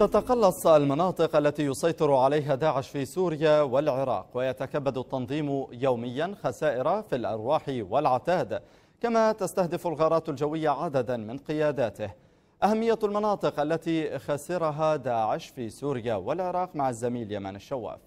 تتقلص المناطق التي يسيطر عليها داعش في سوريا والعراق ويتكبد التنظيم يوميا خسائر في الأرواح والعتاد كما تستهدف الغارات الجوية عددا من قياداته أهمية المناطق التي خسرها داعش في سوريا والعراق مع الزميل يمان الشواف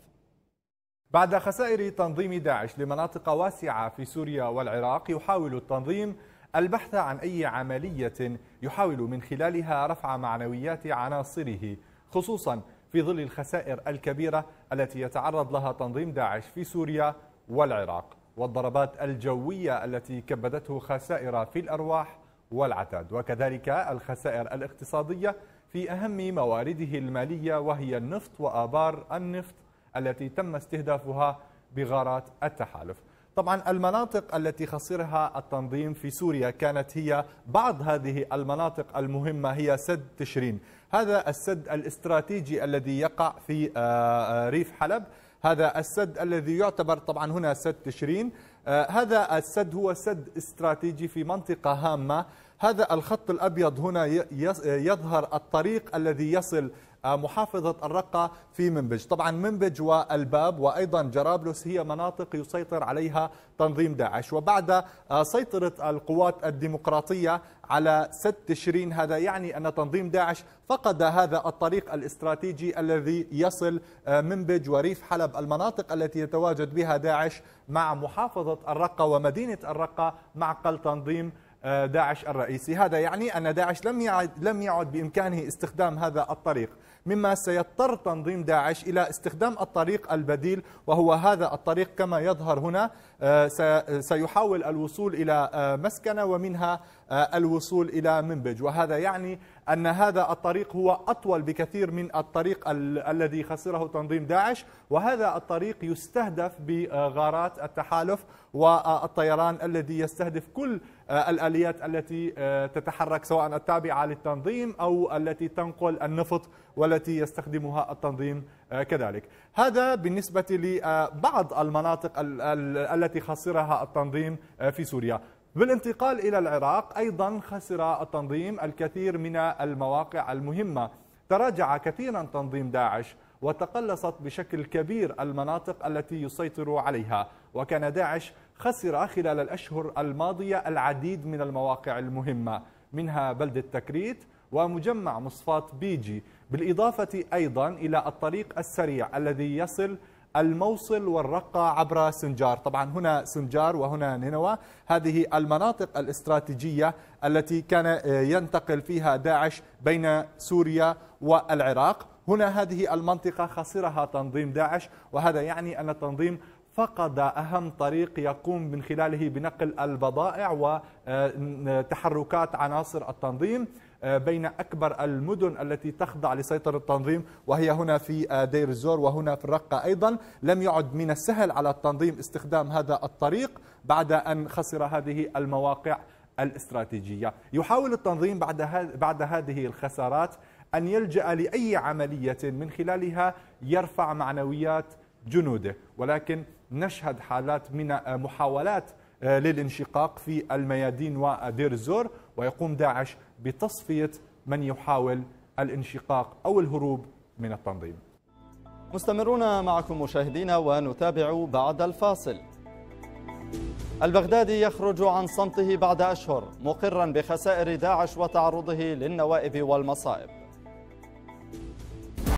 بعد خسائر تنظيم داعش لمناطق واسعة في سوريا والعراق يحاول التنظيم البحث عن أي عملية يحاول من خلالها رفع معنويات عناصره خصوصا في ظل الخسائر الكبيرة التي يتعرض لها تنظيم داعش في سوريا والعراق والضربات الجوية التي كبدته خسائر في الأرواح والعتاد وكذلك الخسائر الاقتصادية في أهم موارده المالية وهي النفط وآبار النفط التي تم استهدافها بغارات التحالف طبعا المناطق التي خسرها التنظيم في سوريا كانت هي بعض هذه المناطق المهمة هي سد تشرين هذا السد الاستراتيجي الذي يقع في آه، آه، ريف حلب هذا السد الذي يعتبر طبعا هنا سد تشرين آه، هذا السد هو سد استراتيجي في منطقة هامة هذا الخط الأبيض هنا يظهر الطريق الذي يصل آه، محافظة الرقة في منبج طبعا منبج والباب وأيضا جرابلس هي مناطق يسيطر عليها تنظيم داعش وبعد آه، سيطرة القوات الديمقراطية على 6 تشرين هذا يعني أن تنظيم داعش فقد هذا الطريق الاستراتيجي الذي يصل آه، منبج وريف حلب المناطق التي يتواجد بها داعش مع محافظة الرقة ومدينة الرقة مع قل تنظيم آه، داعش الرئيسي هذا يعني أن داعش لم يعد, لم يعد بإمكانه استخدام هذا الطريق مما سيضطر تنظيم داعش إلى استخدام الطريق البديل وهو هذا الطريق كما يظهر هنا آه، سيحاول الوصول إلى آه، مسكنة ومنها الوصول إلى منبج وهذا يعني أن هذا الطريق هو أطول بكثير من الطريق ال الذي خسره تنظيم داعش وهذا الطريق يستهدف بغارات التحالف والطيران الذي يستهدف كل آه، الآليات التي آه، تتحرك سواء التابعة للتنظيم أو التي تنقل النفط والتي يستخدمها التنظيم آه، كذلك هذا بالنسبة لبعض المناطق التي خسرها التنظيم في سوريا بالانتقال إلى العراق أيضا خسر التنظيم الكثير من المواقع المهمة تراجع كثيرا تنظيم داعش وتقلصت بشكل كبير المناطق التي يسيطر عليها وكان داعش خسر خلال الأشهر الماضية العديد من المواقع المهمة منها بلدة تكريت ومجمع مصفات بيجي بالإضافة أيضا إلى الطريق السريع الذي يصل الموصل والرقة عبر سنجار طبعا هنا سنجار وهنا نينوى هذه المناطق الاستراتيجية التي كان آه، ينتقل فيها داعش بين سوريا والعراق هنا هذه المنطقة خسرها تنظيم داعش وهذا يعني أن التنظيم فقد أهم طريق يقوم من خلاله بنقل البضائع وتحركات آه، عناصر التنظيم آه، بين أكبر المدن التي تخضع لسيطرة التنظيم وهي هنا في آه، دير الزور وهنا في الرقة أيضا لم يعد من السهل على التنظيم استخدام هذا الطريق بعد أن خسر هذه المواقع الاستراتيجية يحاول التنظيم بعد, بعد هذه الخسارات أن يلجأ لأي عملية من خلالها يرفع معنويات جنوده ولكن نشهد حالات من آه، محاولات آه، للانشقاق في الميادين ودير الزور ويقوم داعش بتصفية من يحاول الانشقاق أو الهروب من التنظيم مستمرون معكم مشاهدينا ونتابع بعد الفاصل البغدادي يخرج عن صمته بعد أشهر مقرا بخسائر داعش وتعرضه للنوائب والمصائب